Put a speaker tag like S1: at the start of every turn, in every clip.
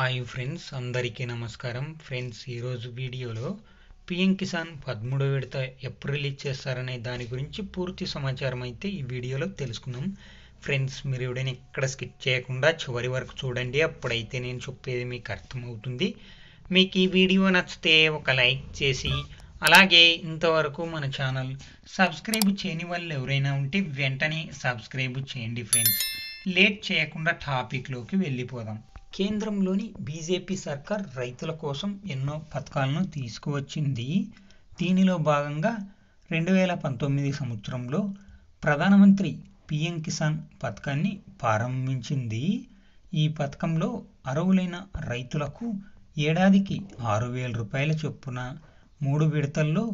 S1: hi friends అందరికీ నమస్కారం friends ఈరోజు వీడియోలో పిఎం కిసాన్ పదమూడో విడత ఎప్పుడు రిలీజ్ చేస్తారనే దాని గురించి పూర్తి సమాచారం అయితే ఈ వీడియోలో తెలుసుకుందాం ఫ్రెండ్స్ మీరు ఎవడైనా ఎక్కడ స్కిప్ చేయకుండా చివరి వరకు చూడండి అప్పుడైతే నేను చెప్పేది మీకు అర్థమవుతుంది మీకు ఈ వీడియో నచ్చితే ఒక లైక్ చేసి అలాగే ఇంతవరకు మన ఛానల్ సబ్స్క్రైబ్ చేయని వాళ్ళు ఎవరైనా ఉంటే వెంటనే సబ్స్క్రైబ్ చేయండి ఫ్రెండ్స్ లేట్ చేయకుండా టాపిక్లోకి వెళ్ళిపోదాం కేంద్రంలోని బీజేపీ సర్కార్ రైతుల కోసం ఎన్నో పథకాలను తీసుకువచ్చింది దీనిలో భాగంగా రెండు వేల పంతొమ్మిది సంవత్సరంలో ప్రధానమంత్రి పిఎం కిసాన్ పథకాన్ని ప్రారంభించింది ఈ పథకంలో అర్హులైన రైతులకు ఏడాదికి ఆరు వేల రూపాయల చొప్పున మూడు విడతల్లో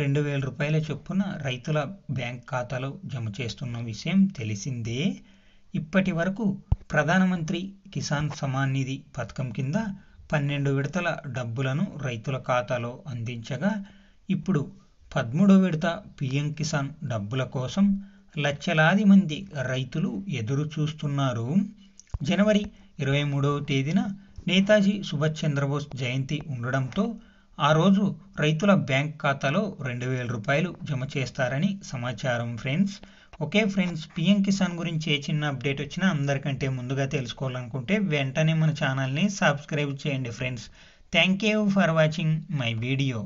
S1: రెండు వేల రూపాయల చొప్పున రైతుల బ్యాంక్ ఖాతాలో జమ చేస్తున్న విషయం తెలిసిందే ఇప్పటి వరకు ప్రధానమంత్రి కిసాన్ సమాన్ నిధి పథకం కింద పన్నెండు విడతల డబ్బులను రైతుల ఖాతాలో అందించగా ఇప్పుడు పదమూడో విడత పిఎం కిసాన్ డబ్బుల కోసం లక్షలాది మంది రైతులు ఎదురు చూస్తున్నారు జనవరి ఇరవై మూడవ తేదీన నేతాజీ సుభాష్ చంద్రబోస్ జయంతి ఉండడంతో ఆ రోజు రైతుల బ్యాంక్ ఖాతాలో రెండు వేల రూపాయలు జమ చేస్తారని సమాచారం friends okay friends PM Kisan గురించి ఏ చిన్న అప్డేట్ వచ్చినా అందరికంటే ముందుగా తెలుసుకోవాలనుకుంటే వెంటనే మన ఛానల్ని సబ్స్క్రైబ్ చేయండి friends thank you for watching my video